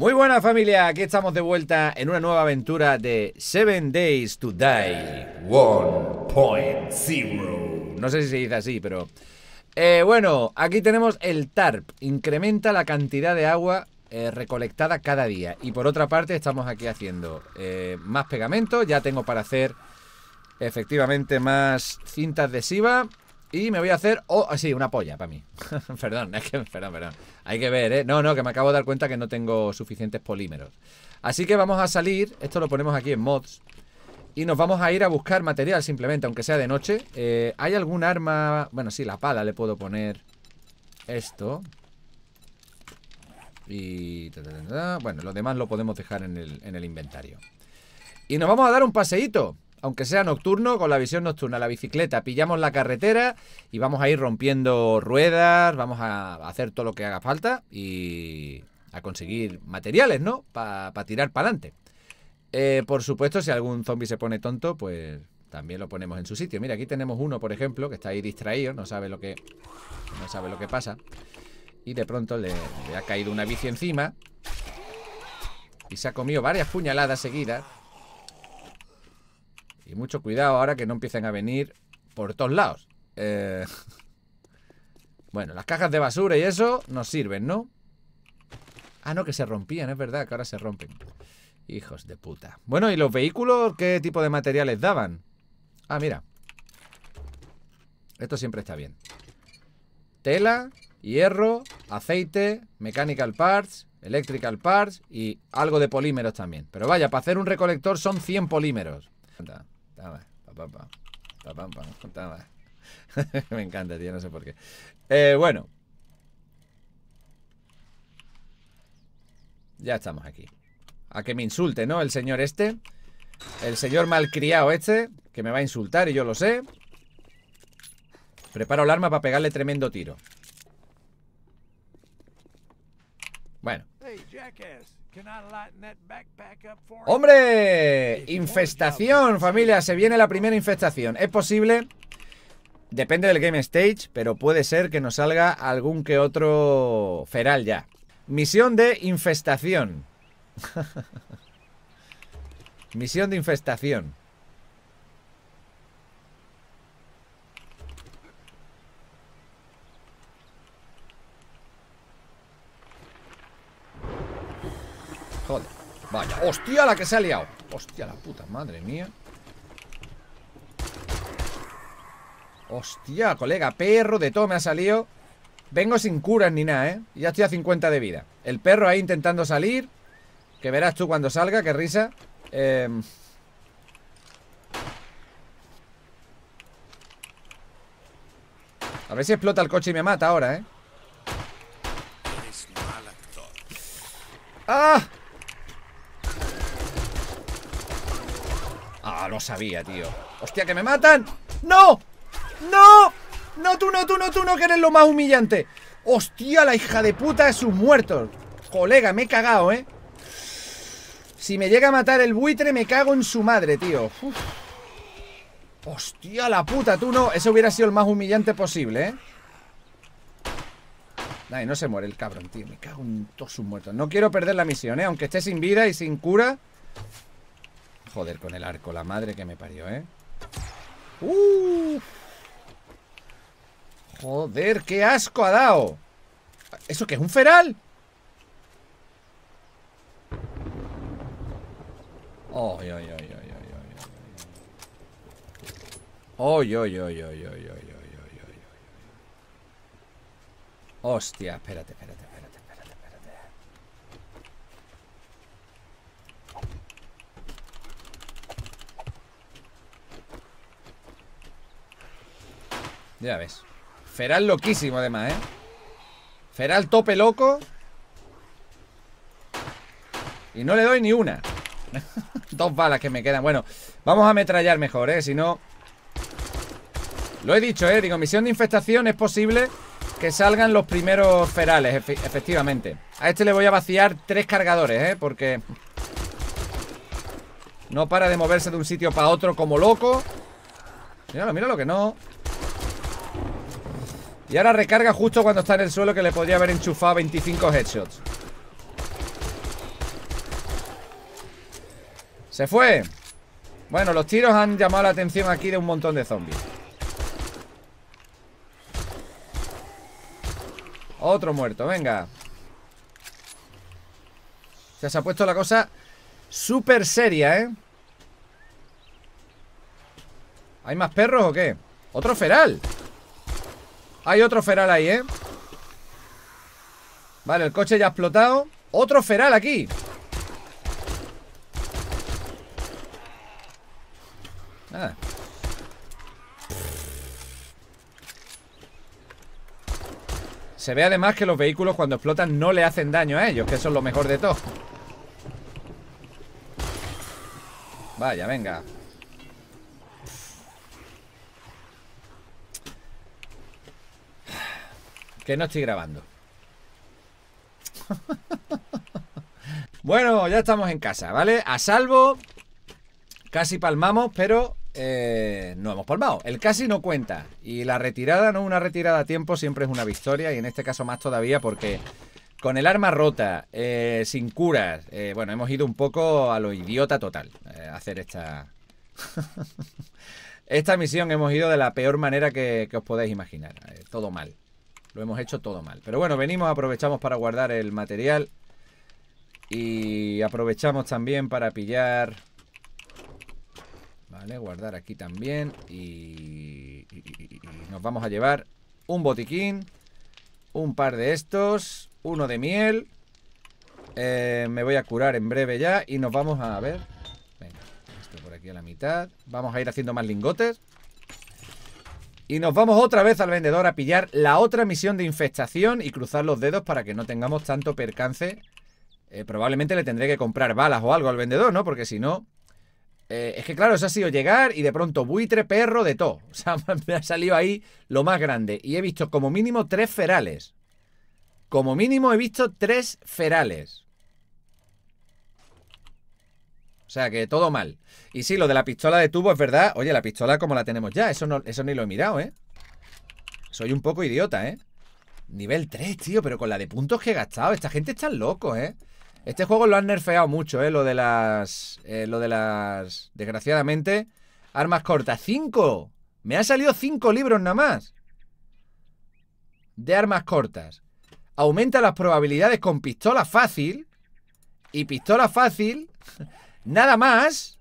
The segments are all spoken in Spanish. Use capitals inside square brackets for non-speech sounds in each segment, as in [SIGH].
Muy buena familia, aquí estamos de vuelta en una nueva aventura de 7 Days to Die 1.0. No sé si se dice así, pero... Eh, bueno, aquí tenemos el TARP. Incrementa la cantidad de agua eh, recolectada cada día. Y por otra parte estamos aquí haciendo eh, más pegamento. Ya tengo para hacer efectivamente más cinta adhesiva. Y me voy a hacer. Oh, ah, sí, una polla para mí. [LAUGHS] perdón, es que. Perdón, perdón. Hay que ver, ¿eh? No, no, que me acabo de dar cuenta que no tengo suficientes polímeros. Así que vamos a salir. Esto lo ponemos aquí en mods. Y nos vamos a ir a buscar material simplemente, aunque sea de noche. Eh, ¿Hay algún arma? Bueno, sí, la pala le puedo poner esto. Y... Bueno, lo demás lo podemos dejar en el, en el inventario. Y nos vamos a dar un paseíto aunque sea nocturno, con la visión nocturna, la bicicleta, pillamos la carretera y vamos a ir rompiendo ruedas, vamos a hacer todo lo que haga falta y a conseguir materiales, ¿no? Para tirar para adelante. Eh, por supuesto, si algún zombie se pone tonto, pues también lo ponemos en su sitio. Mira, aquí tenemos uno, por ejemplo, que está ahí distraído, no sabe lo que, no sabe lo que pasa. Y de pronto le, le ha caído una bici encima. Y se ha comido varias puñaladas seguidas. Y mucho cuidado ahora que no empiecen a venir por todos lados. Eh, [LAUGHS] bueno, las cajas de basura y eso nos sirven, ¿no? Ah, no, que se rompían, es verdad, que ahora se rompen. Hijos de puta. Bueno, ¿y los vehículos qué tipo de materiales daban? Ah, mira. Esto siempre está bien. Tela, hierro, aceite, mechanical parts, electrical parts y algo de polímeros también. Pero vaya, para hacer un recolector son 100 polímeros. [LAUGHS] Me encanta, tío, no sé por qué. Eh, bueno. Ya estamos aquí. A que me insulte, ¿no? El señor este. El señor malcriado este. Que me va a insultar y yo lo sé. Preparo el arma para pegarle tremendo tiro. Bueno. ¡Hombre! Infestación, familia. Se viene la primera infestación. Es posible. Depende del game stage, pero puede ser que nos salga algún que otro feral ya. Misión de infestación. [LAUGHS] Misión de infestación. Vaya, hostia la que se ha liado Hostia la puta, madre mía Hostia, colega, perro de todo me ha salido Vengo sin curas ni nada, ¿eh? Ya estoy a 50 de vida El perro ahí intentando salir Que verás tú cuando salga, qué risa em. A ver si explota el coche y me mata ahora, ¿eh? ¡Ah! sabía, tío ¡Hostia, que me matan! ¡No! ¡No! ¡No, tú, no, tú, no, tú, no! Que eres lo más humillante ¡Hostia, la hija de puta de sus muertos! Colega, me he cagado, ¿eh? Si me llega a matar el buitre, me cago en su madre, tío ¡Hostia, la puta, tú, no! Eso hubiera sido el más humillante posible, ¿eh? no se muere el cabrón, tío Me cago en todos sus muertos No quiero perder la misión, ¿eh? Aunque esté sin vida y sin cura Joder, con el arco, la madre que me parió, ¿eh? ¡Uh! Joder, qué asco ha dado. ¿Eso qué es un feral? ay, ay, ay, ay, ay, ay, ay! ¡Hostia, espérate, Ya ves. Feral loquísimo, además, ¿eh? Feral tope loco. Y no le doy ni una. [LAUGHS] Dos balas que me quedan. Bueno, vamos a ametrallar mejor, ¿eh? Si no... Lo he dicho, ¿eh? Digo, misión de infestación es posible que salgan los primeros ferales, efectivamente. A este le voy a vaciar tres cargadores, ¿eh? Porque... No para de moverse de un sitio para otro como loco. Míralo, míralo que no. Y ahora recarga justo cuando está en el suelo que le podría haber enchufado 25 headshots. Se fue. Bueno, los tiros han llamado la atención aquí de un montón de zombies. Otro muerto, venga. Ya se ha puesto la cosa súper seria, ¿eh? ¿Hay más perros o qué? ¡Otro feral! Hay otro feral ahí, ¿eh? Vale, el coche ya ha explotado Otro feral aquí Se ve además que los vehículos cuando explotan no le hacen daño a ellos Que eso es lo mejor de todo Vaya, venga Que no estoy grabando. [LAUGHS] bueno, ya estamos en casa, ¿vale? A salvo. Casi palmamos, pero eh, no hemos palmado. El casi no cuenta. Y la retirada, no una retirada a tiempo, siempre es una victoria. Y en este caso más todavía porque con el arma rota, eh, sin curas, eh, bueno, hemos ido un poco a lo idiota total hacer esta... [LAUGHS] esta misión. Hemos ido de la peor manera que, que os podéis imaginar. todo mal. Lo hemos hecho todo mal. Pero bueno, venimos, aprovechamos para guardar el material. Y aprovechamos también para pillar... Vale, guardar aquí también. Y, nos vamos a llevar un botiquín. Un par de estos. Uno de miel. Eh, me voy a curar en breve ya. Y nos vamos a, ver. Venga, esto por aquí a la mitad. Vamos a ir haciendo más lingotes. Y nos vamos otra vez al vendedor a pillar la otra misión de infestación y cruzar los dedos para que no tengamos tanto percance. Eh, probablemente le tendré que comprar balas o algo al vendedor, ¿no? Porque si no... Eh, es que claro, eso ha sido llegar y de pronto buitre, perro, de todo. [LAUGHS] O sea, me ha salido ahí lo más grande. Y he visto como mínimo tres ferales. Como mínimo he visto tres ferales. O sea, que todo mal. Y sí, lo de la pistola de tubo es verdad. Oye, la pistola como la tenemos ya. Eso, no, eso ni lo he mirado, ¿eh? Soy un poco idiota, ¿eh? Nivel 3, tío, pero con la de puntos que he gastado. Esta gente está loco, ¿eh? Este juego lo han nerfeado mucho, ¿eh? Lo de las... Eh, lo de las... Desgraciadamente, armas cortas. ¡Cinco! Me han salido cinco libros nada más. De armas cortas. Aumenta las probabilidades con pistola fácil. Y pistola fácil Nada más,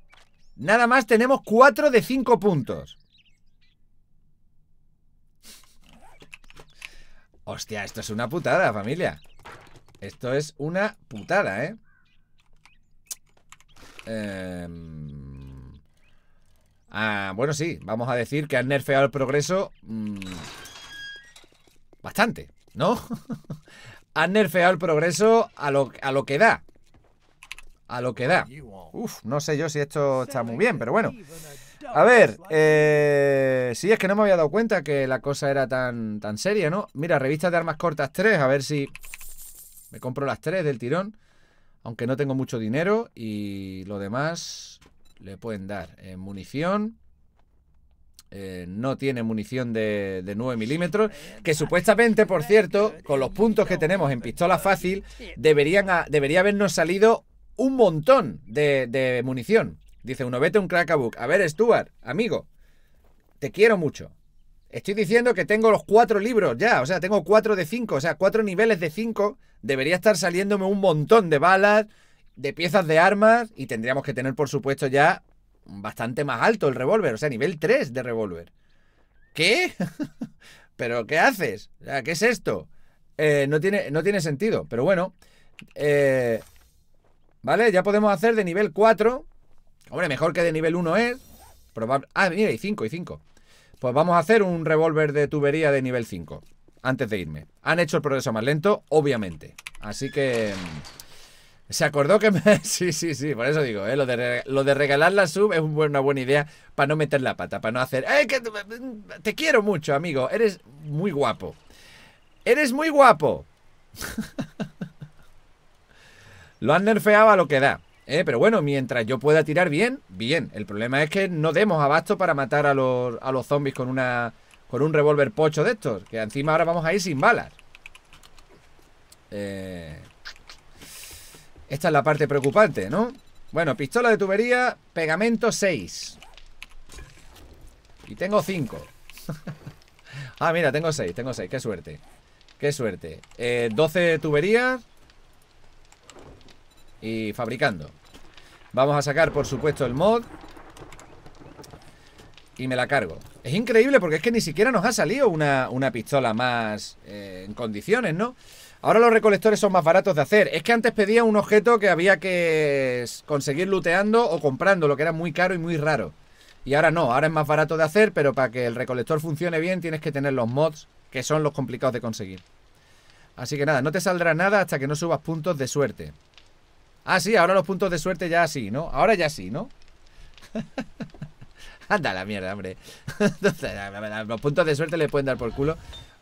nada más tenemos 4 de 5 puntos. Hostia, esto es una putada, familia. Esto es una putada, ¿eh? Em, ah, bueno, sí, vamos a decir que han nerfeado el progreso mm, bastante, ¿no? [LAUGHS] han nerfeado el progreso a lo, a lo que da. A lo que da. Uf, no sé yo si esto está muy bien, pero bueno. A ver, eh, sí, es que no me había dado cuenta que la cosa era tan, tan seria, ¿no? Mira, revista de armas cortas 3, a ver si me compro las 3 del tirón. Aunque no tengo mucho dinero y lo demás le pueden dar. Eh, munición, eh, no tiene munición de, 9 milímetros, que supuestamente, por cierto, con los puntos que tenemos en pistola fácil, deberían debería habernos salido un montón de, munición. Dice uno, vete un crackabook. A ver, Stuart, amigo, te quiero mucho. Estoy diciendo que tengo los cuatro libros ya, o sea, tengo cuatro de cinco, o sea, cuatro niveles de cinco. Debería estar saliéndome un montón de balas, de piezas de armas, y tendríamos que tener, por supuesto, ya bastante más alto el revólver, o sea, nivel 3 de revólver. ¿Qué? [LAUGHS] ¿Pero qué haces? ¿Qué es esto? Eh, no, tiene, no tiene sentido, pero bueno. Eh, ¿Vale? Ya podemos hacer de nivel 4. Hombre, mejor que de nivel 1 es. Probable... Ah, mira, y 5, y 5. Pues vamos a hacer un revólver de tubería de nivel 5. Antes de irme. Han hecho el progreso más lento, obviamente. Así que... Mm, se acordó que me... [LAUGHS] Sí, sí, sí, por eso digo, ¿eh? lo, de regalar la sub es una buena idea para no meter la pata, para no hacer... ¡Eh, que mm, te quiero mucho, amigo! Eres muy guapo. Eres muy guapo. [LAUGHS] Lo han nerfeado a lo que da. ¿eh? Pero bueno, mientras yo pueda tirar bien, bien. El problema es que no demos abasto para matar a los, zombies con una con un revólver pocho de estos. Que encima ahora vamos a ir sin balas. Eh, esta es la parte preocupante, ¿no? Bueno, pistola de tubería, pegamento 6. Y tengo 5. [LAUGHS] ah, mira, tengo 6, tengo 6. Qué suerte. Qué suerte. 12 eh, tuberías y fabricando Vamos a sacar, por supuesto, el mod Y me la cargo Es increíble porque es que ni siquiera nos ha salido una, pistola más eh, en condiciones, ¿no? Ahora los recolectores son más baratos de hacer Es que antes pedía un objeto que había que conseguir looteando o comprando Lo que era muy caro y muy raro Y ahora no, ahora es más barato de hacer Pero para que el recolector funcione bien tienes que tener los mods Que son los complicados de conseguir Así que nada, no te saldrá nada hasta que no subas puntos de suerte Ah, sí, ahora los puntos de suerte ya sí, ¿no? Ahora ya sí, ¿no? [LAUGHS] Anda la mierda, hombre. [LAUGHS] los puntos de suerte le pueden dar por culo.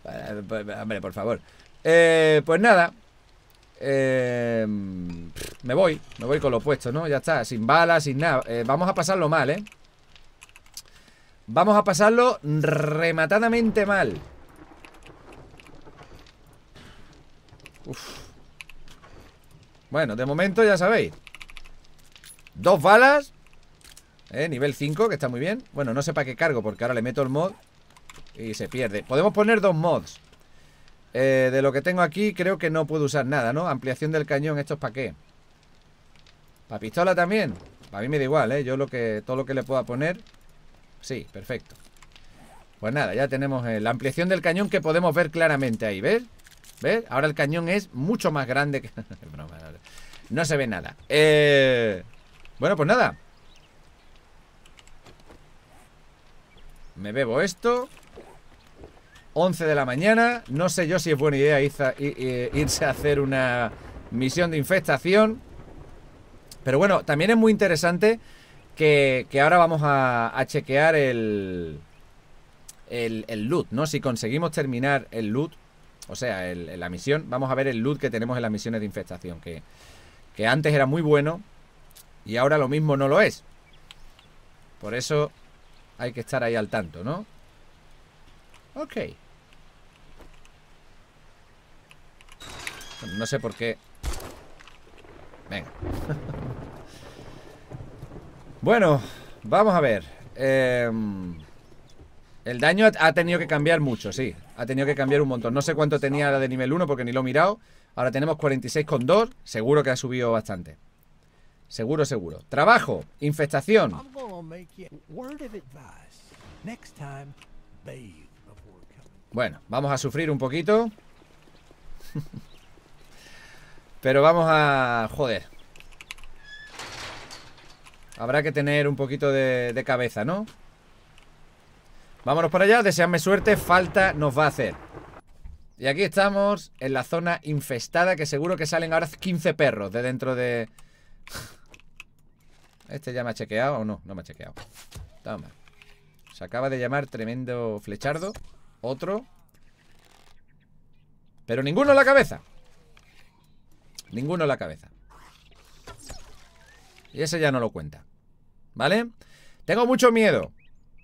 Eh, hombre, por favor. Eh, pues nada. Eh, me voy. Me voy con lo puesto, ¿no? Ya está. Sin balas, sin nada. vamos a pasarlo mal, ¿eh? Vamos a pasarlo rematadamente mal. Uf. Bueno, de momento ya sabéis. Dos balas. Eh, nivel 5, que está muy bien. Bueno, no sé para qué cargo, porque ahora le meto el mod y se pierde. Podemos poner dos mods. Eh, de lo que tengo aquí, creo que no puedo usar nada, ¿no? Ampliación del cañón, ¿esto es para qué? ¿Para pistola también? A mí me da igual, ¿eh? Yo lo que, todo lo que le pueda poner... Sí, perfecto. Pues nada, ya tenemos eh, la ampliación del cañón que podemos ver claramente ahí, ¿ves? ¿Ves? Ahora el cañón es mucho más grande que... [LAUGHS] no se ve nada. Eh, bueno, pues nada. Me bebo esto. 11 de la mañana. No sé yo si es buena idea irse a hacer una misión de infestación. Pero bueno, también es muy interesante que, ahora vamos a, chequear el, el loot, ¿no? Si conseguimos terminar el loot, o sea, en la misión, vamos a ver el loot que tenemos en las misiones de infestación, que, antes era muy bueno y ahora lo mismo no lo es. Por eso hay que estar ahí al tanto, ¿no? Ok. no sé por qué. Venga. [LAUGHS] bueno, vamos a ver. Em, el daño ha tenido que cambiar mucho, sí ha tenido que cambiar un montón. No sé cuánto tenía la de nivel 1 porque ni lo he mirado. Ahora tenemos 46,2. Seguro que ha subido bastante. Seguro, seguro. Trabajo, infestación. Bueno, vamos a sufrir un poquito. [LAUGHS] Pero vamos a... Joder. Habrá que tener un poquito de, de cabeza, ¿no? Vámonos para allá, deseadme suerte, falta nos va a hacer. Y aquí estamos en la zona infestada que seguro que salen ahora 15 perros de dentro de... [SIGHS] ¿Este ya me ha chequeado o no? No me ha chequeado. Toma. Se acaba de llamar tremendo flechardo. Otro. Pero ninguno en la cabeza. Ninguno en la cabeza. Y ese ya no lo cuenta. ¿Vale? Tengo mucho miedo.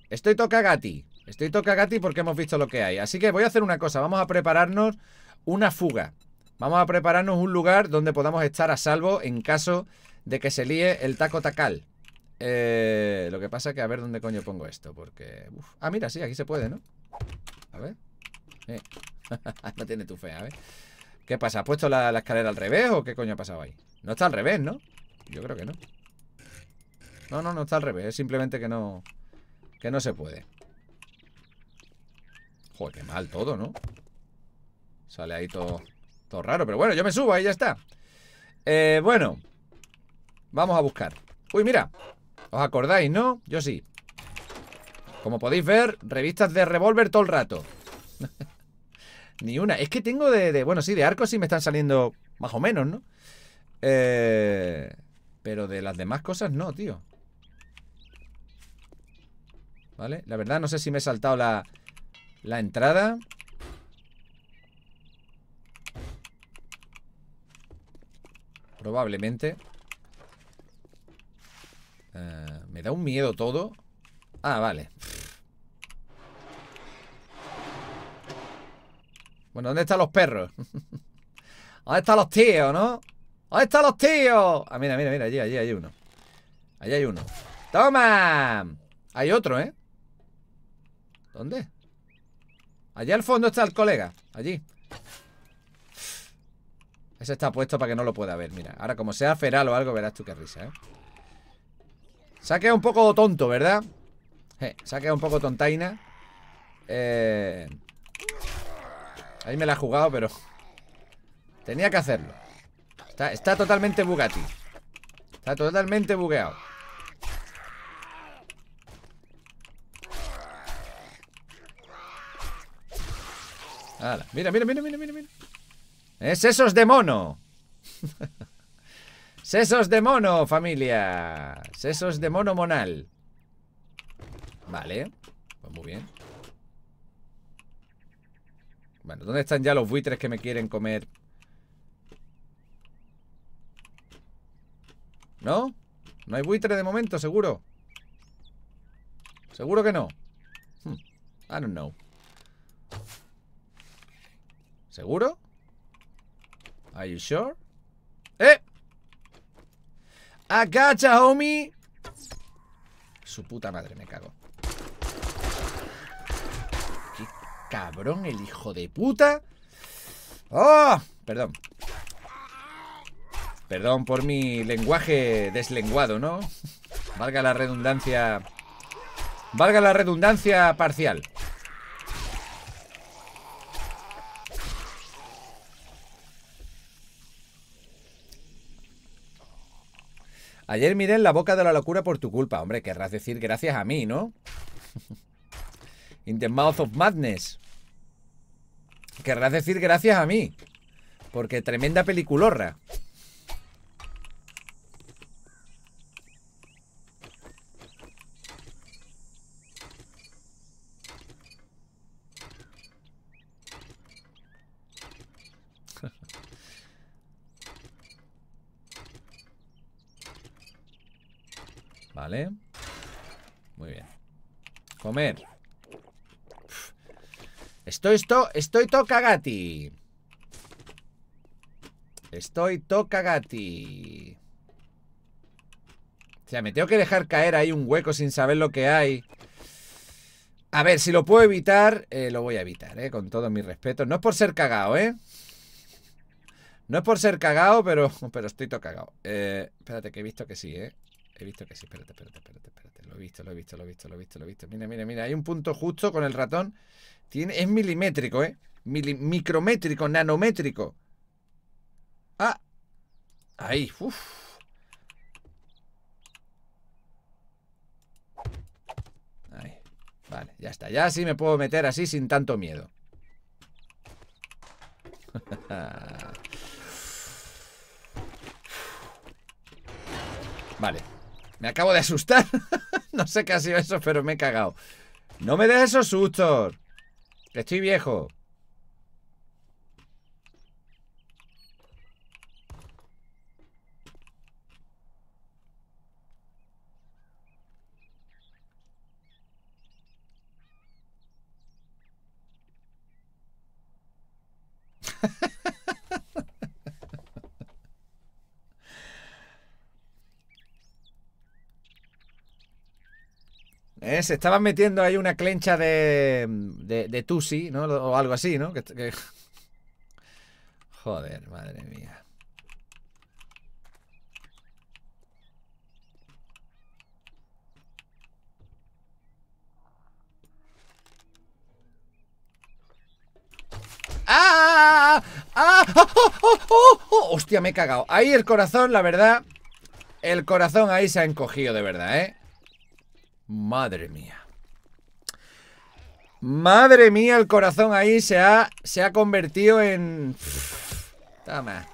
Estoy toca gati. Estoy tocagati porque hemos visto lo que hay. Así que voy a hacer una cosa. Vamos a prepararnos una fuga. Vamos a prepararnos un lugar donde podamos estar a salvo en caso de que se líe el taco tacal. Eh, lo que pasa es que a ver dónde coño pongo esto, porque... Ah, mira, sí, aquí se puede, ¿no? A ver. [LAUGHS] no tiene tu fe, a ver. ¿Qué pasa? ¿Has puesto la, la, escalera al revés o qué coño ha pasado ahí? No está al revés, ¿no? Yo creo que no. No, no, no está al revés. Es simplemente que no... Que no se puede. Joder, qué mal todo, ¿no? Sale ahí todo, todo raro. Pero bueno, yo me subo ahí ya está. Eh, bueno. Vamos a buscar. Uy, mira. ¿Os acordáis, no? Yo sí. Como podéis ver, revistas de revólver todo el rato. [LAUGHS] Ni una. Es que tengo de, Bueno, sí, de arcos sí me están saliendo más o menos, ¿no? Eh, pero de las demás cosas no, tío. ¿Vale? La verdad no sé si me he saltado la, la entrada. Probablemente. Ah, me da un miedo todo. Ah, vale. Bueno, ¿dónde están los perros? [LAUGHS] ¿Dónde están los tíos, no? ¿Dónde están los tíos? Ah, mira, mira, mira, allí, allí hay uno. Allí hay uno. ¡Toma! Hay otro, ¿eh? ¿Dónde? Allí al fondo está el colega. Allí. Ese está puesto para que no lo pueda ver, mira. Ahora, como sea feral o algo, verás tú qué risa, ¿eh? Se un poco tonto, ¿verdad? Eh, se un poco tontaina. Eh... Ahí me la ha jugado, pero... Tenía que hacerlo. Está, está totalmente bugati. Está totalmente bugueado. mira, mira, mira, mira, mira, mira. ¡Es sesos de mono! [LAUGHS] ¡Sesos de mono, familia! ¡Sesos de mono monal! Vale, pues muy bien. Bueno, ¿dónde están ya los buitres que me quieren comer? ¿No? No hay buitre de momento, seguro. Seguro que no. Hmm. I don't know. ¿Seguro? ¿Are you sure? ¡Eh! ¡Agacha, homie! Su puta madre, me cago. ¡Qué cabrón el hijo de puta! ¡Oh! Perdón. Perdón por mi lenguaje deslenguado, ¿no? Valga la redundancia... Valga la redundancia parcial. Ayer miré en la boca de la locura por tu culpa. Hombre, querrás decir gracias a mí, ¿no? [LAUGHS] In the mouth of madness. Querrás decir gracias a mí. Porque tremenda peliculorra. Estoy, esto, estoy toca Estoy toca O sea, me tengo que dejar caer ahí un hueco sin saber lo que hay. A ver, si lo puedo evitar, eh, lo voy a evitar, eh, con todo mi respeto. No es por ser cagado, ¿eh? No es por ser cagado, pero, pero estoy tocagado. Eh, espérate, que he visto que sí, ¿eh? He visto que sí, espérate, espérate, espérate. Lo he visto, lo he visto, lo he visto, lo he visto, lo he visto. Mira, mira, mira. Hay un punto justo con el ratón. Tiene, es milimétrico, ¿eh? micrométrico, nanométrico. Ah. Ahí, uff. Ahí. Vale, ya está. Ya sí me puedo meter así sin tanto miedo. [LAUGHS] Vale. Me acabo de asustar. [LAUGHS] [LAUGHS] no sé qué ha sido eso, pero me he cagado. No me des esos sustos. estoy viejo. Se estaban metiendo ahí una clencha de, de, de Tusi, ¿no? O algo así, ¿no? Joder, madre mía. ¡Ah! ¡Ah! ¡Ah! ¡Oh, oh, ¡Oh, oh, oh, Hostia, me he cagado. Ahí el corazón, la verdad. El corazón ahí se ha encogido, de verdad, ¿eh? Madre mía. Madre mía, el corazón ahí se ha, se ha convertido en... Toma.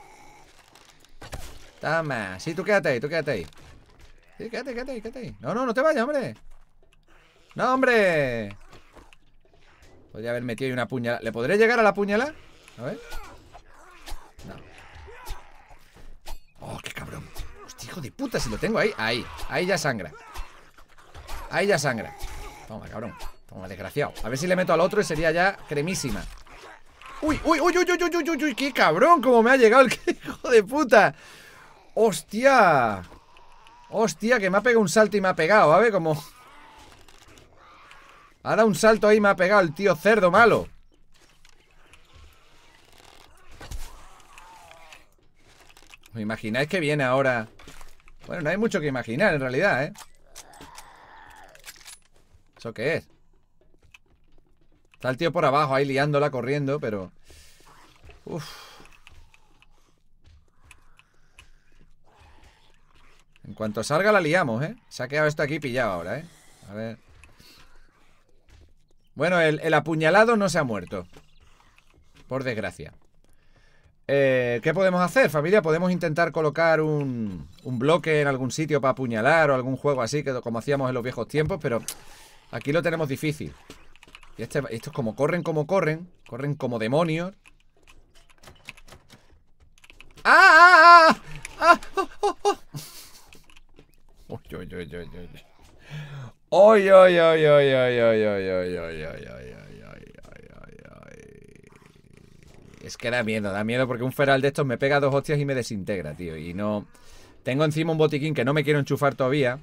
Toma. Sí, tú quédate ahí, tú quédate ahí. Sí, quédate, quédate ahí, quédate ahí. No, no, no te vayas, hombre. No, hombre. Podría haber metido ahí una puñalada. ¿Le podré llegar a la puñalada? A ver. No. Oh, qué cabrón. Hostia, hijo de puta, si lo tengo ahí. Ahí, ahí ya sangra. Ahí ya sangra. Toma, cabrón. Toma, desgraciado. A ver si le meto al otro y sería ya cremísima. ¡Uy, uy, uy, uy, uy, uy, uy, uy! qué cabrón! ¡Cómo me ha llegado el [LAUGHS] hijo de puta! ¡Hostia! ¡Hostia! Que me ha pegado un salto y me ha pegado, a Como... Ha dado un salto ahí y me ha pegado el tío cerdo malo. ¿Me imagináis que viene ahora? Bueno, no hay mucho que imaginar en realidad, ¿eh? ¿Eso qué es? Está el tío por abajo ahí liándola corriendo, pero... Uf. En cuanto salga la liamos, ¿eh? Se ha quedado esto aquí pillado ahora, ¿eh? A ver. Bueno, el, apuñalado no se ha muerto. Por desgracia. Eh, ¿Qué podemos hacer, familia? Podemos intentar colocar un, un bloque en algún sitio para apuñalar o algún juego así, como hacíamos en los viejos tiempos, pero Aquí lo tenemos difícil. Y este, estos como corren, como corren. Corren como demonios. ¡Ah! ¡Ah! Es que da miedo, da miedo porque un feral de estos me pega dos hostias y me desintegra, tío. Y no... Tengo encima un botiquín que no me quiero enchufar todavía.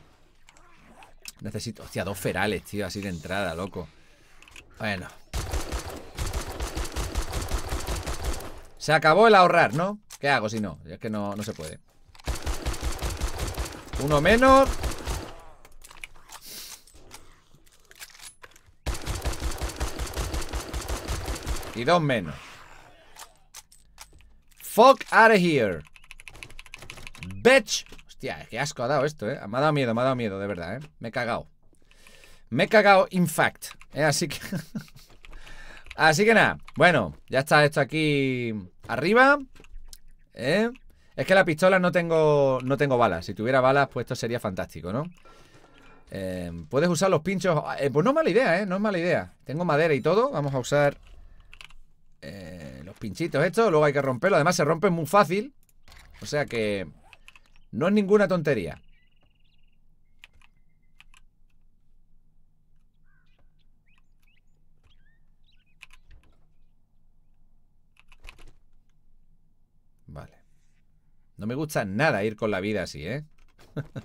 Necesito, hostia, dos ferales, tío, así de entrada, loco. Bueno. Se acabó el ahorrar, ¿no? ¿Qué hago si no? Es que no, no se puede. Uno menos. Y dos menos. Fuck out of here. Bitch. Hostia, qué asco ha dado esto, ¿eh? Me ha dado miedo, me ha dado miedo, de verdad, ¿eh? Me he cagado. Me he cagado, in fact. ¿eh? Así que... [LAUGHS] Así que nada. Bueno, ya está esto aquí arriba. ¿Eh? Es que la pistola no tengo, no tengo balas. Si tuviera balas, pues esto sería fantástico, ¿no? Eh, puedes usar los pinchos. Eh, pues no es mala idea, ¿eh? No es mala idea. Tengo madera y todo. Vamos a usar eh, los pinchitos estos. Luego hay que romperlo. Además, se rompen muy fácil. O sea que no es ninguna tontería. Vale. No me gusta nada ir con la vida así, ¿eh? [LAUGHS]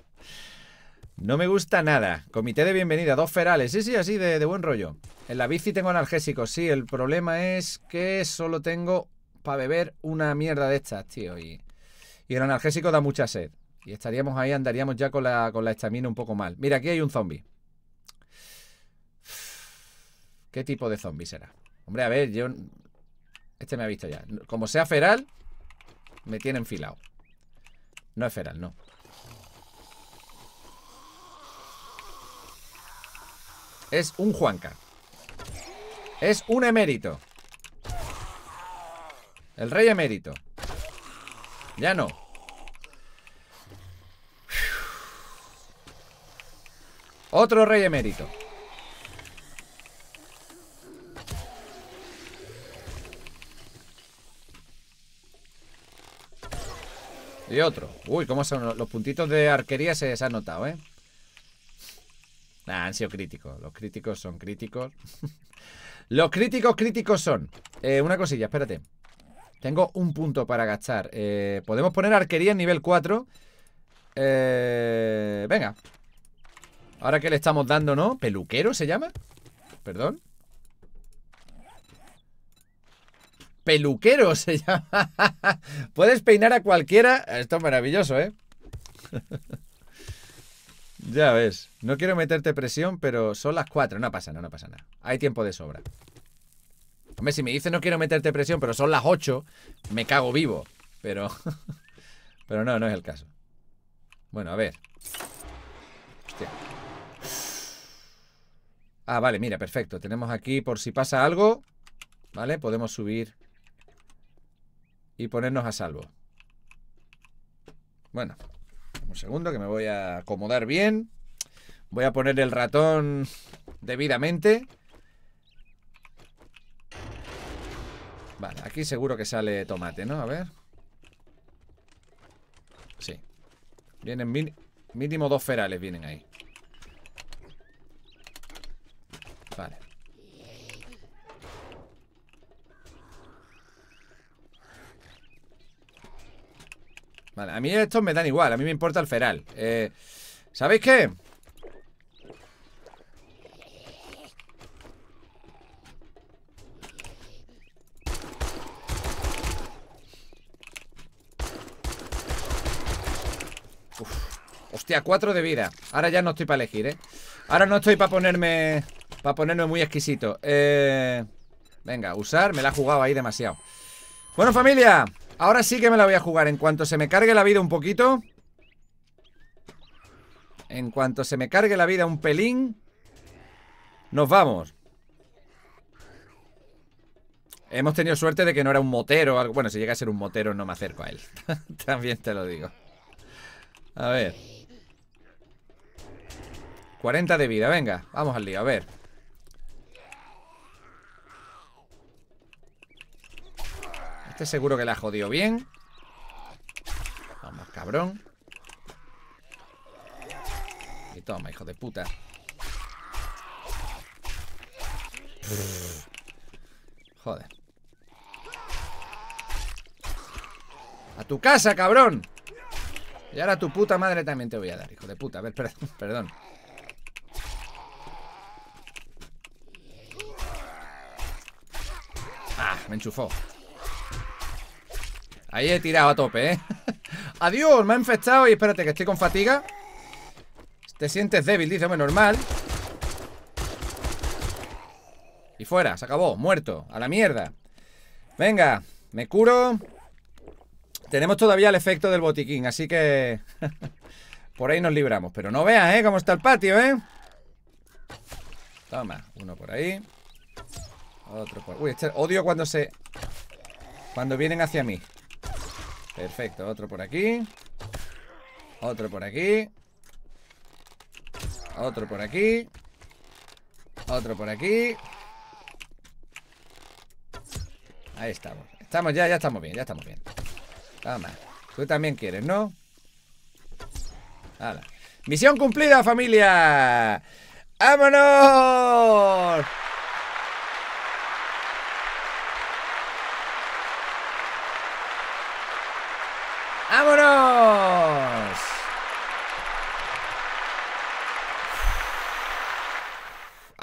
no me gusta nada. Comité de bienvenida, dos ferales. Sí, sí, así de, buen rollo. En la bici tengo analgésicos, sí. El problema es que solo tengo para beber una mierda de estas, tío. y el analgésico da mucha sed. Y estaríamos ahí, andaríamos ya con la, estamina un poco mal. Mira, aquí hay un zombie. ¿Qué tipo de zombie será? Hombre, a ver, yo... Este me ha visto ya. Como sea feral, me tiene enfilado. No es feral, no. Es un Juanca. Es un emérito. El rey emérito. Ya no. Otro rey emérito. Y otro. Uy, cómo son los puntitos de arquería se, han notado, ¿eh? Nah, han sido críticos. Los críticos son críticos. [LAUGHS] los críticos críticos son. Eh, una cosilla, espérate. Tengo un punto para gastar. Eh, podemos poner arquería en nivel 4. Eh, venga, Ahora que le estamos dando, ¿no? ¿Peluquero se llama? Perdón. Peluquero [LAUGHS] se llama. Puedes peinar a cualquiera. Esto es maravilloso, ¿eh? [LAUGHS] ya ves. No quiero meterte presión, pero son las cuatro. No pasa nada, no pasa nada. Hay tiempo de sobra. Hombre, si me dice no quiero meterte presión, pero son las 8, me cago vivo. Pero. [LAUGHS] pero no, no es el caso. Bueno, a ver. Hostia. Ah, vale, mira, perfecto. Tenemos aquí por si pasa algo, ¿vale? Podemos subir y ponernos a salvo. Bueno, un segundo que me voy a acomodar bien. Voy a poner el ratón debidamente. Vale, aquí seguro que sale tomate, ¿no? A ver. Sí. Vienen mínimo dos ferales, vienen ahí. Vale. Vale, a mí estos me dan igual, a mí me importa el feral. Eh, ¿Sabéis qué? Uf. Hostia, cuatro de vida. Ahora ya no estoy para elegir, ¿eh? Ahora no estoy para ponerme... Para ponerme muy exquisito. Eh, venga, usar. Me la ha jugado ahí demasiado. Bueno, familia. Ahora sí que me la voy a jugar. En cuanto se me cargue la vida un poquito. En cuanto se me cargue la vida un pelín. Nos vamos. Hemos tenido suerte de que no era un motero. Bueno, si llega a ser un motero no me acerco a él. [LAUGHS] También te lo digo. A ver. 40 de vida, venga. Vamos al lío, a ver. Este seguro que la jodió bien. Vamos, cabrón. Y toma, hijo de puta. Joder. A tu casa, cabrón. Y ahora a tu puta madre también te voy a dar, hijo de puta. A ver, [LAUGHS] perdón. Ah, me enchufó. Ahí he tirado a tope, ¿eh? [LAUGHS] Adiós, me ha infectado y espérate que estoy con fatiga. Te sientes débil, dice, normal. Y fuera, se acabó, muerto, a la mierda. Venga, me curo. Tenemos todavía el efecto del botiquín, así que... [LAUGHS] por ahí nos libramos. Pero no veas, ¿eh? Cómo está el patio, ¿eh? Toma, uno por ahí. Otro por... Uy, este... odio cuando se... Cuando vienen hacia mí. Perfecto, otro por aquí Otro por aquí Otro por aquí Otro por aquí Ahí estamos Estamos ya, ya estamos bien, ya estamos bien Toma, tú también quieres, ¿no? Hala. Misión cumplida, familia. ¡Vámonos!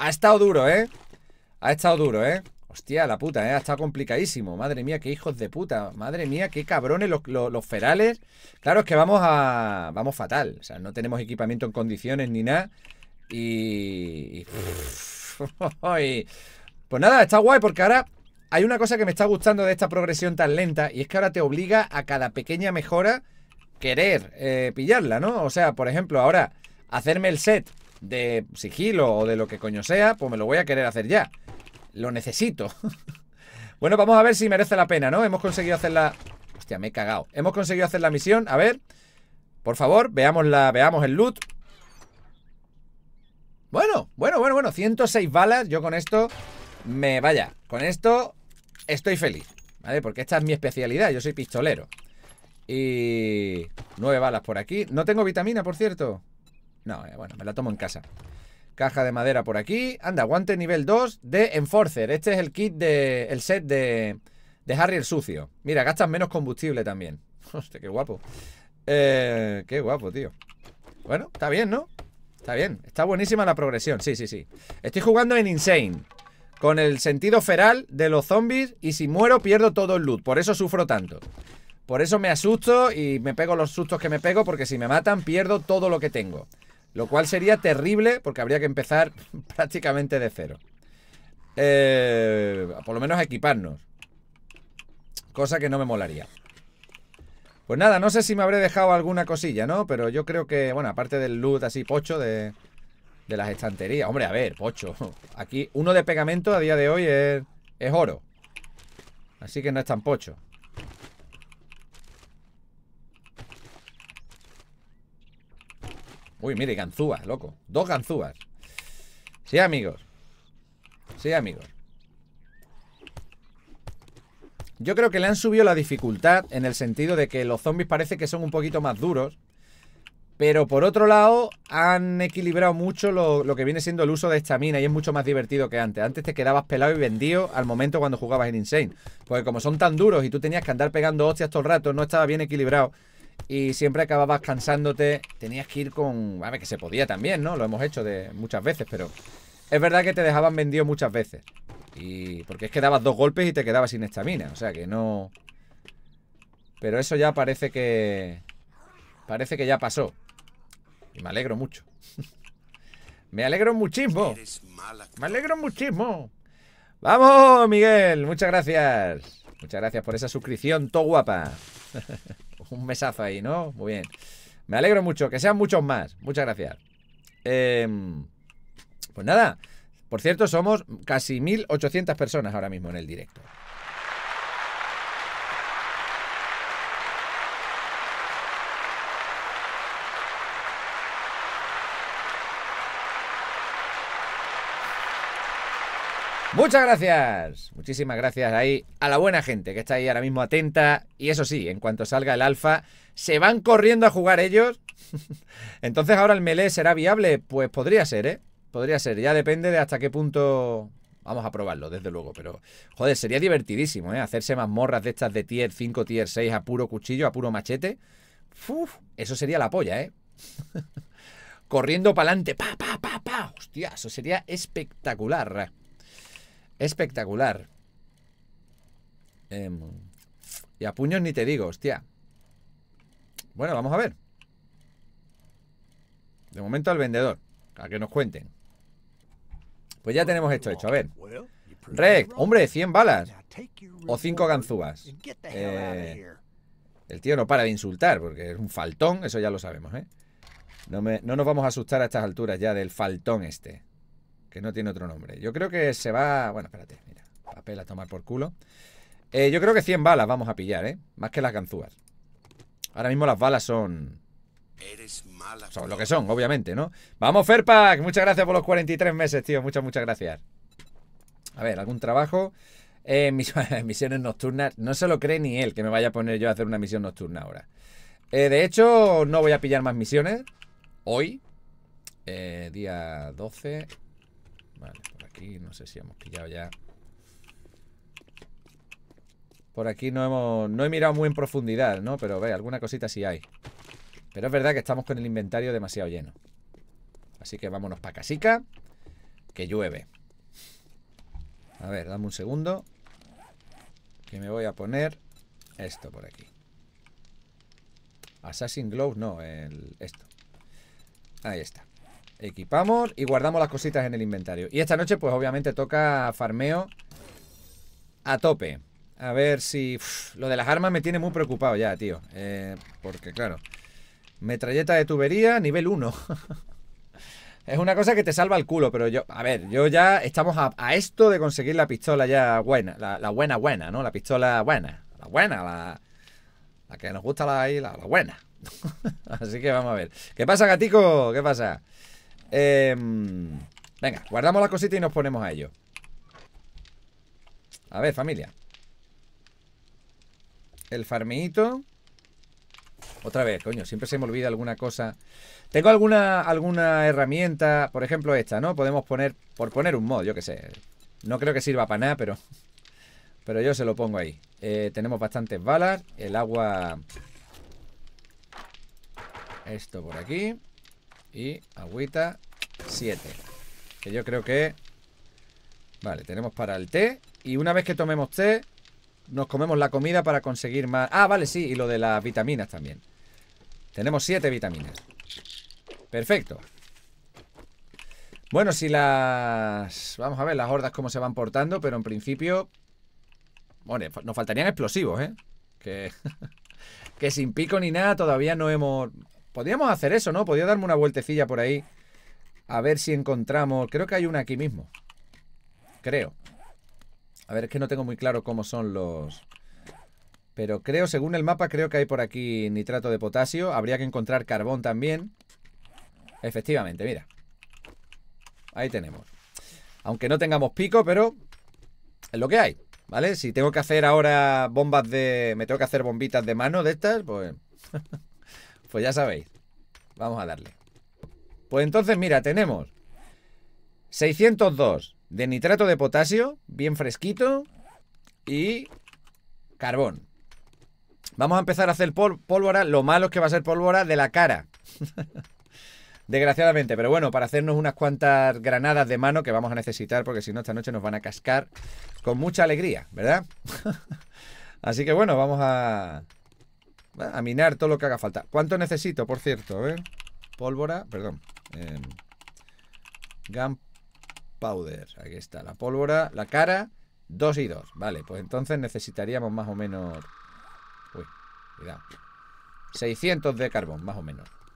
ha estado duro, ¿eh? Ha estado duro, ¿eh? Hostia, la puta, ¿eh? Ha estado complicadísimo. Madre mía, qué hijos de puta. Madre mía, qué cabrones los, ferales. Claro, es que vamos a. Vamos fatal. O sea, no tenemos equipamiento en condiciones ni nada. [LAUGHS] Y. pues nada, está guay porque ahora hay una cosa que me está gustando de esta progresión tan lenta. Y es que ahora te obliga a cada pequeña mejora querer eh, pillarla, ¿no? O sea, por ejemplo, ahora hacerme el set de sigilo o de lo que coño sea, pues me lo voy a querer hacer ya. Lo necesito. [LAUGHS] bueno, vamos a ver si merece la pena, ¿no? Hemos conseguido hacer la... Hostia, me he cagado. Hemos conseguido hacer la misión. A ver. Por favor, veamos, la... veamos el loot. Bueno, bueno, bueno, bueno. 106 balas. Yo con esto me... Vaya, con esto estoy feliz. ¿Vale? Porque esta es mi especialidad. Yo soy pistolero. Y... Nueve balas por aquí. No tengo vitamina, por cierto. No, eh, bueno, me la tomo en casa. Caja de madera por aquí. Anda, guante nivel 2 de Enforcer. Este es el kit de. el set de. de Harry el sucio. Mira, gastas menos combustible también. [LAUGHS] Hostia, qué guapo. Eh, qué guapo, tío. Bueno, está bien, ¿no? Está bien. Está buenísima la progresión. Sí, sí, sí. Estoy jugando en Insane. Con el sentido feral de los zombies. Y si muero, pierdo todo el loot. Por eso sufro tanto. Por eso me asusto y me pego los sustos que me pego. Porque si me matan, pierdo todo lo que tengo. Lo cual sería terrible porque habría que empezar [LAUGHS] prácticamente de cero. Eh, por lo menos equiparnos. Cosa que no me molaría. Pues nada, no sé si me habré dejado alguna cosilla, ¿no? Pero yo creo que, bueno, aparte del loot así pocho de, de las estanterías. Hombre, a ver, pocho. Aquí uno de pegamento a día de hoy es, es oro. Así que no es tan pocho. Uy, mire, ganzúas, loco. Dos ganzúas. Sí, amigos. Sí, amigos. Yo creo que le han subido la dificultad en el sentido de que los zombies parece que son un poquito más duros. Pero por otro lado, han equilibrado mucho lo, que viene siendo el uso de esta mina. y es mucho más divertido que antes. Antes te quedabas pelado y vendido al momento cuando jugabas en Insane. Porque como son tan duros y tú tenías que andar pegando hostias todo el rato, no estaba bien equilibrado y siempre acababas cansándote. Tenías que ir con. A ver, que se podía también, ¿no? Lo hemos hecho de muchas veces, pero. Es verdad que te dejaban vendido muchas veces. Y. Porque es que dabas dos golpes y te quedabas sin estamina. O sea que no. Pero eso ya parece que. Parece que ya pasó. Y me alegro mucho. [LAUGHS] me alegro muchísimo. Me alegro muchísimo. Vamos, Miguel. Muchas gracias. Muchas gracias por esa suscripción, todo guapa. [LAUGHS] un mesazo ahí, ¿no? Muy bien. Me alegro mucho, que sean muchos más. Muchas gracias. Em, pues nada, por cierto, somos casi 1.800 personas ahora mismo en el directo. Muchas gracias. Muchísimas gracias ahí a la buena gente que está ahí ahora mismo atenta. Y eso sí, en cuanto salga el alfa, se van corriendo a jugar ellos. [LAUGHS] Entonces ahora el melee será viable. Pues podría ser, ¿eh? Podría ser. Ya depende de hasta qué punto... Vamos a probarlo, desde luego, pero... Joder, sería divertidísimo, ¿eh? Hacerse mazmorras de estas de tier 5, tier 6 a puro cuchillo, a puro machete. eso sería la polla, ¿eh? [LAUGHS] Corriendo para adelante, pa, pa, pa, pa. Hostia, eso sería espectacular. Espectacular. Em, y a puños ni te digo, hostia. Bueno, vamos a ver. De momento al vendedor, a que nos cuenten. Pues ya tenemos esto hecho, a ver. Rex, hombre, 100 balas. O 5 ganzúas. Eh, el tío no para de insultar, porque es un faltón, eso ya lo sabemos, ¿eh? No, me, no nos vamos a asustar a estas alturas ya del faltón este que no tiene otro nombre. Yo creo que se va. Bueno, espérate, mira. Papel a tomar por culo. Eh, yo creo que 100 balas vamos a pillar, ¿eh? Más que las ganzúas. Ahora mismo las balas son. Eres Son lo que son, obviamente, ¿no? Vamos, Ferpac. Muchas gracias por los 43 meses, tío. Muchas, muchas gracias. A ver, algún trabajo. mis, [LAUGHS] misiones nocturnas. No se lo cree ni él que me vaya a poner yo a hacer una misión nocturna ahora. Eh, de hecho, no voy a pillar más misiones. Hoy. Eh, día 12. Vale, por aquí no sé si hemos pillado ya. Por aquí no hemos. No he mirado muy en profundidad, ¿no? Pero ve, alguna cosita sí hay. Pero es verdad que estamos con el inventario demasiado lleno. Así que vámonos para casica. Que llueve. A ver, dame un segundo. Que me voy a poner esto por aquí. Assassin Glove, no, el, esto. Ahí está. Equipamos y guardamos las cositas en el inventario. Y esta noche, pues obviamente toca farmeo a tope. A ver si... lo de las armas me tiene muy preocupado ya, tío. Eh, porque, claro... Metralleta de tubería, nivel 1. [LAUGHS] es una cosa que te salva el culo, pero yo... A ver, yo ya estamos a, esto de conseguir la pistola ya buena. La, buena buena, ¿no? La pistola buena. La buena, la... La que nos gusta la, la, la buena. [LAUGHS] Así que vamos a ver. ¿Qué pasa, gatico? ¿Qué pasa? Em, venga, guardamos la cosita y nos ponemos a ello. A ver, familia. El farmito. Otra vez, coño, siempre se me olvida alguna cosa. Tengo alguna, alguna herramienta, por ejemplo esta, ¿no? Podemos poner, por poner un mod, yo qué sé. No creo que sirva para nada, pero... Pero yo se lo pongo ahí. Eh, tenemos bastantes balas. El agua... Esto por aquí. Y agüita 7. Que yo creo que... Vale, tenemos para el té. Y una vez que tomemos té, nos comemos la comida para conseguir más... Ah, vale, sí, y lo de las vitaminas también. Tenemos 7 vitaminas. Perfecto. Bueno, si las... Vamos a ver las hordas cómo se van portando, pero en principio... Bueno, nos faltarían explosivos, ¿eh? Que... [LAUGHS] que sin pico ni nada todavía no hemos... Podríamos hacer eso, ¿no? Podría darme una vueltecilla por ahí. A ver si encontramos... Creo que hay una aquí mismo. Creo. A ver, es que no tengo muy claro cómo son los... Pero creo, según el mapa, creo que hay por aquí nitrato de potasio. Habría que encontrar carbón también. Efectivamente, mira. Ahí tenemos. Aunque no tengamos pico, pero es lo que hay, ¿vale? Si tengo que hacer ahora bombas de... Me tengo que hacer bombitas de mano de estas, pues... [LAUGHS] Pues ya sabéis. Vamos a darle. Pues entonces, mira, tenemos 602 de nitrato de potasio, bien fresquito, y carbón. Vamos a empezar a hacer pólvora. Lo malo es que va a ser pólvora de la cara. [LAUGHS] Desgraciadamente, pero bueno, para hacernos unas cuantas granadas de mano que vamos a necesitar, porque si no, esta noche nos van a cascar con mucha alegría, ¿verdad? [LAUGHS] Así que bueno, vamos a, a minar todo lo que haga falta. ¿Cuánto necesito, por cierto? Pólvora, perdón. Em, gunpowder. Aquí está. La pólvora, la cara, dos y 2, Vale, pues entonces necesitaríamos más o menos... Uy, cuidado. 600 de carbón, más o menos.